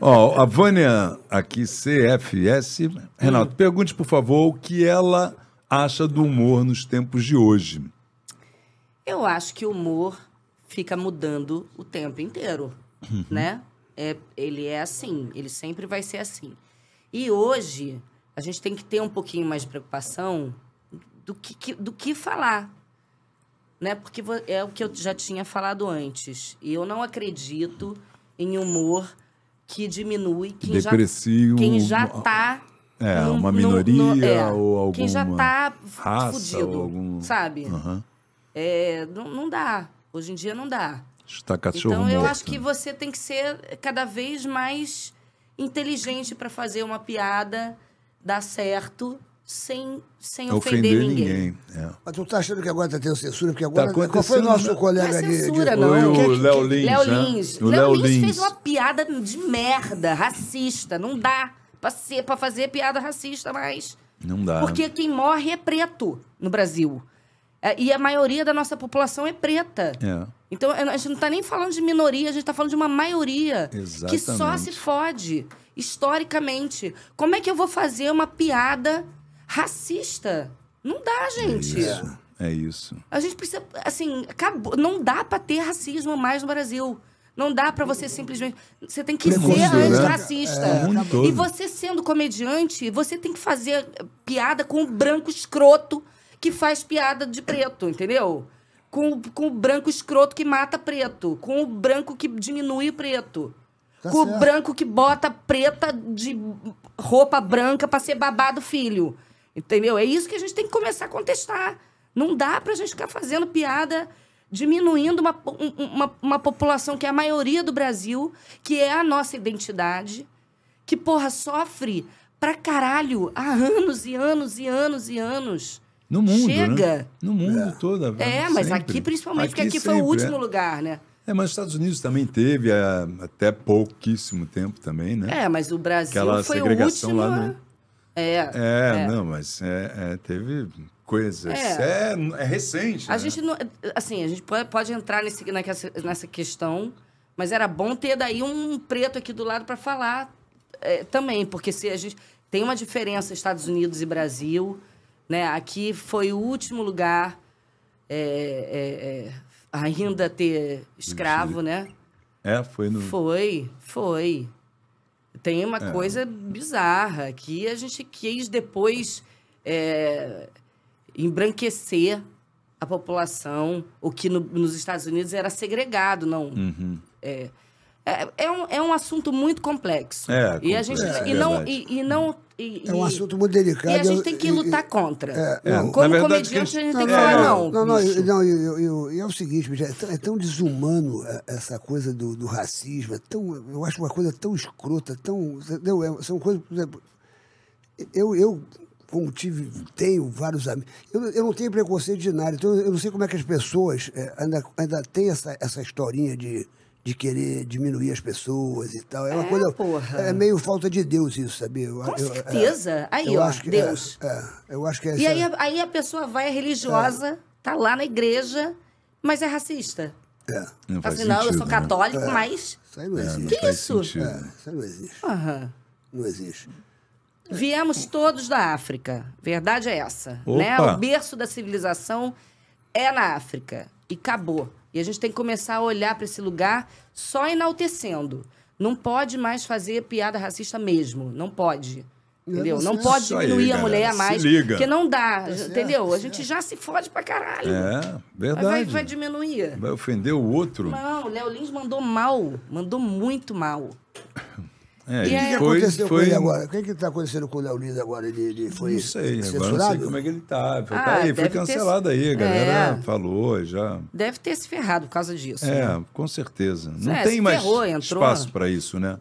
Ó, oh, a Vânia aqui, CFS. Renato, hum. pergunte, por favor, o que ela acha do humor nos tempos de hoje. Eu acho que o humor fica mudando o tempo inteiro, uhum. né? É, ele é assim, ele sempre vai ser assim. E hoje, a gente tem que ter um pouquinho mais de preocupação do que, do que falar, né? Porque é o que eu já tinha falado antes. E eu não acredito em humor que diminui. Quem Depressivo. Já, quem já está é, uma minoria no, no, é, ou alguma Quem já está fudido, algum... sabe? Uhum. É, não, não dá. Hoje em dia não dá. Está cachorro Então eu acho que né? você tem que ser cada vez mais inteligente para fazer uma piada dar certo sem, sem ofender, ofender ninguém. ninguém. É. Mas tu tá achando que agora tá tendo censura? Porque agora. Tá né, qual foi o nosso né? colega é ali? Censura, de... não. Foi né? o Léo Lins. Léo Lins. Né? Léo Lins fez uma piada de merda, racista. Não dá pra, ser, pra fazer piada racista mais. Não dá. Porque quem morre é preto no Brasil. É, e a maioria da nossa população é preta. É. Então a gente não tá nem falando de minoria, a gente tá falando de uma maioria Exatamente. que só se fode historicamente. Como é que eu vou fazer uma piada racista. Não dá, é gente. É isso. É isso. A gente precisa, assim, acabou. Não dá para ter racismo mais no Brasil. Não dá para você simplesmente. Você tem que é ser antirracista. Né? É, e você sendo comediante, você tem que fazer piada com o branco escroto que faz piada de preto, entendeu? Com, com o branco escroto que mata preto. Com o branco que diminui preto. Tá com certo. o branco que bota preta de roupa branca para ser babado filho. Entendeu? É isso que a gente tem que começar a contestar. Não dá para a gente ficar fazendo piada diminuindo uma, uma, uma, população que é a maioria do Brasil, que é a nossa identidade, que, porra, sofre pra caralho há anos e anos e anos e anos. No mundo, né? Chega. Né? No mundo é. todo. Né? é, mas sempre. aqui principalmente, aqui porque aqui sempre, foi o último é. lugar, né? É, mas os Estados Unidos também teve há, até pouquíssimo tempo também, né? É, mas o Brasil Aquela foi segregação o último... Lá, né? É, é, é. não, mas é, é teve coisas. É. é, é, recente. A né? gente não, assim, a gente pode, pode entrar nesse, nessa, nessa questão, mas era bom ter daí um preto aqui do lado para falar é, também, porque se a gente tem uma diferença Estados Unidos e Brasil, né? Aqui foi o último lugar ainda ter escravo, né? É, foi no. Foi, foi. Tem uma é. coisa bizarra que a gente quis depois é, embranquecer a população, o que no, nos Estados Unidos era segregado, não. Uhum. É, é, é, um, é um assunto muito complexo. É, complexo. E a gente é, e não, e, e não e, é um assunto muito delicado. E a gente tem que lutar e, contra. É, não, é, Como verdade, comediante, que... a gente não, tem que não, falar não. Não, não, não eu, eu, eu, é o seguinte, é, tão, é, tão, desumano é, essa coisa do, do racismo, é tão, eu acho uma coisa tão escrota, tão. é são coisas. eu, eu como tive, tenho vários amigos. Eu, eu não tenho preconceito de nada, então eu não sei como é que as pessoas é, ainda, ainda têm essa, essa historinha de de querer diminuir as pessoas e tal. É uma é, coisa. Porra. É meio falta de Deus isso, sabe Eu, Com eu, certeza. É, aí, eu ó, acho que, é, Deus. É, eu acho que é E aí, aí a pessoa vai, é religiosa, é. tá lá na igreja, mas é racista. É. Não faz Afinal, assim, sentido, eu sou né? católico, né? mas. Isso aí não é, existe. que isso? É, isso aí não existe. Uhum. Não existe. Viemos todos da África. Verdade é essa. Né? O berço da civilização é na África. E acabou. E a gente tem que começar a olhar para esse lugar só enaltecendo. Não pode mais fazer piada racista mesmo. Não pode. Entendeu? Não pode diminuir a mulher a mais. Porque não dá, é entendeu? É a gente já se fode pra caralho. É, verdade. Vai, vai, diminuir. Vai ofender o outro. Não, o Léo Lins mandou mal. Mandou muito mal. É, o que, que aconteceu foi... com ele agora? O que é está acontecendo com o Léo Lins agora? Ele, ele foi não sei, censurado? Agora não sei como é que ele está. Foi, ah, tá foi ah, cancelado ter... aí, a é. galera é... falou já. Deve ter se ferrado por causa disso. É, né? com certeza. Não é, tem mais ferrou, espaço para isso, né?